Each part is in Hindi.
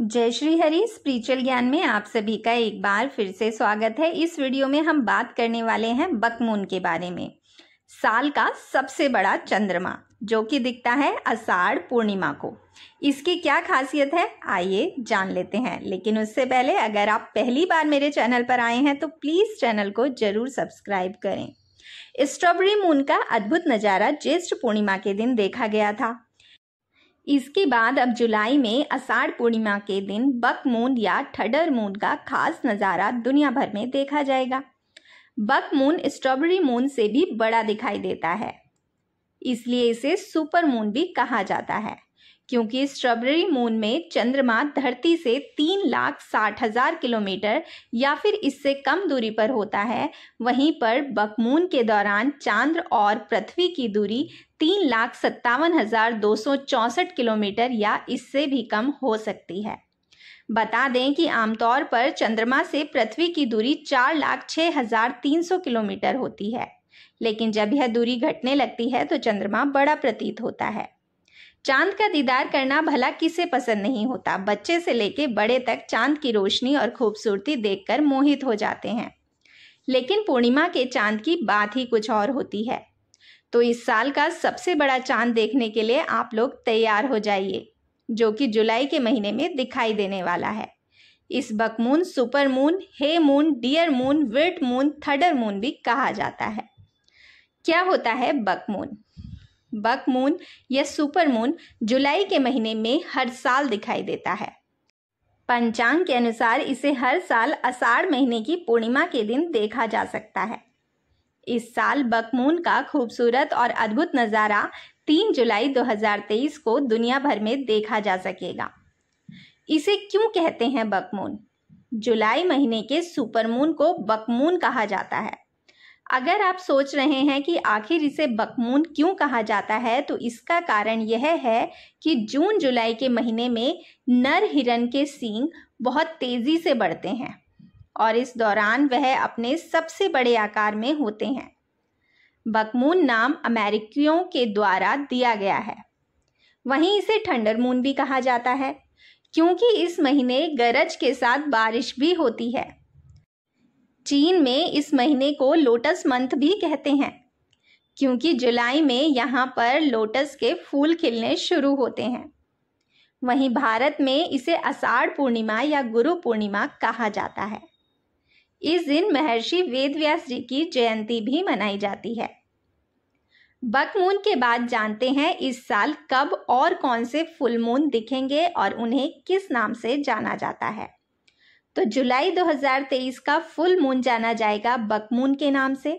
जय श्री हरि स्पिरिचुअल ज्ञान में आप सभी का एक बार फिर से स्वागत है इस वीडियो में हम बात करने वाले हैं बकमून के बारे में साल का सबसे बड़ा चंद्रमा जो कि दिखता है अषाढ़ पूर्णिमा को इसकी क्या खासियत है आइए जान लेते हैं लेकिन उससे पहले अगर आप पहली बार मेरे चैनल पर आए हैं तो प्लीज़ चैनल को ज़रूर सब्सक्राइब करें स्ट्रॉबेरी मून का अद्भुत नज़ारा ज्येष्ठ पूर्णिमा के दिन देखा गया था इसके बाद अब जुलाई में आषाढ़ पूर्णिमा के दिन बक मून या ठडर मून का खास नज़ारा दुनिया भर में देखा जाएगा बक मून स्ट्रॉबेरी मून से भी बड़ा दिखाई देता है इसलिए इसे सुपर मून भी कहा जाता है क्योंकि स्ट्रॉबेरी मून में चंद्रमा धरती से तीन लाख साठ हजार किलोमीटर या फिर इससे कम दूरी पर होता है वहीं पर बकमून के दौरान चांद्र और पृथ्वी की दूरी तीन लाख सत्तावन हजार दो सौ चौंसठ किलोमीटर या इससे भी कम हो सकती है बता दें कि आमतौर पर चंद्रमा से पृथ्वी की दूरी चार लाख छः हजार तीन सौ किलोमीटर होती है लेकिन जब यह दूरी घटने लगती है तो चंद्रमा बड़ा प्रतीत होता है चांद का दीदार करना भला किसे पसंद नहीं होता बच्चे से लेके बड़े तक चांद की रोशनी और खूबसूरती देखकर मोहित हो जाते हैं लेकिन पूर्णिमा के चांद की बात ही कुछ और होती है तो इस साल का सबसे बड़ा चांद देखने के लिए आप लोग तैयार हो जाइए जो कि जुलाई के महीने में दिखाई देने वाला है इस buck moon super moon hay moon deer moon wort moon thunder moon भी कहा जाता है क्या होता है बकमून बक मून या सुपर मून जुलाई के महीने में हर साल दिखाई देता है पंचांग के अनुसार इसे हर साल अषाढ़ महीने की पूर्णिमा के दिन देखा जा सकता है इस साल बकमून का खूबसूरत और अद्भुत नज़ारा 3 जुलाई 2023 को दुनिया भर में देखा जा सकेगा इसे क्यों कहते हैं बकमून जुलाई महीने के सुपरमून को बकमून कहा जाता है अगर आप सोच रहे हैं कि आखिर इसे बकमून क्यों कहा जाता है तो इसका कारण यह है कि जून जुलाई के महीने में नर हिरन के सींग बहुत तेज़ी से बढ़ते हैं और इस दौरान वह अपने सबसे बड़े आकार में होते हैं बकमून नाम अमेरिकियों के द्वारा दिया गया है वहीं इसे ठंडर मून भी कहा जाता है क्योंकि इस महीने गरज के साथ बारिश भी होती है चीन में इस महीने को लोटस मंथ भी कहते हैं क्योंकि जुलाई में यहाँ पर लोटस के फूल खिलने शुरू होते हैं वहीं भारत में इसे अषाढ़ पूर्णिमा या गुरु पूर्णिमा कहा जाता है इस दिन महर्षि वेदव्यास जी की जयंती भी मनाई जाती है बकमून के बाद जानते हैं इस साल कब और कौन से फुल मून दिखेंगे और उन्हें किस नाम से जाना जाता है तो जुलाई 2023 का फुल मून जाना जाएगा बकमून के नाम से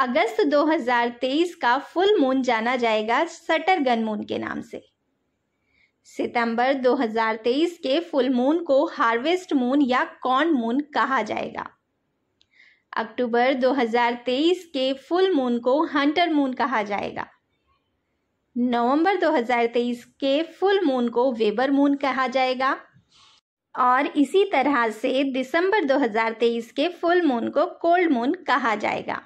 अगस्त 2023 का फुल मून जाना जाएगा सटर गन मून के नाम से सितंबर 2023 के फुल मून को हार्वेस्ट मून या कॉर्न मून कहा जाएगा अक्टूबर 2023 के फुल मून को हंटर मून कहा जाएगा नवंबर 2023 के फुल मून को वेबर मून कहा जाएगा और इसी तरह से दिसंबर 2023 के फुल मून को कोल्ड मून कहा जाएगा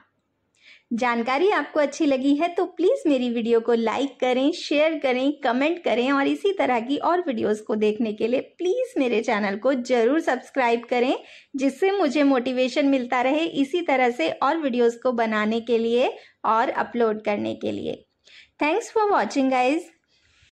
जानकारी आपको अच्छी लगी है तो प्लीज़ मेरी वीडियो को लाइक करें शेयर करें कमेंट करें और इसी तरह की और वीडियोस को देखने के लिए प्लीज़ मेरे चैनल को ज़रूर सब्सक्राइब करें जिससे मुझे मोटिवेशन मिलता रहे इसी तरह से और वीडियोस को बनाने के लिए और अपलोड करने के लिए थैंक्स फॉर वॉचिंग गाइज़